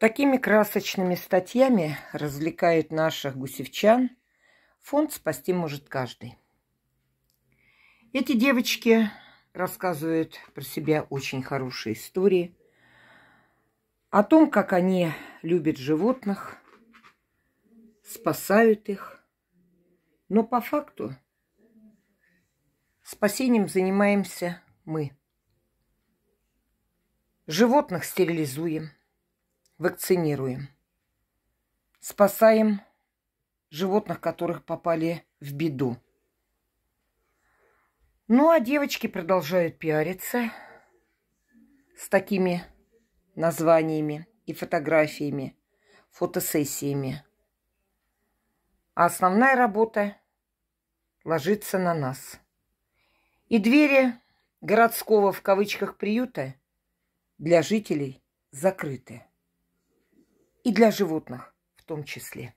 Такими красочными статьями развлекает наших гусевчан. Фонд спасти может каждый. Эти девочки рассказывают про себя очень хорошие истории. О том, как они любят животных, спасают их. Но по факту спасением занимаемся мы. Животных стерилизуем – вакцинируем. Спасаем животных, которых попали в беду. Ну, а девочки продолжают пиариться с такими названиями и фотографиями, фотосессиями. А основная работа ложится на нас. И двери городского в кавычках приюта для жителей закрыты и для животных в том числе.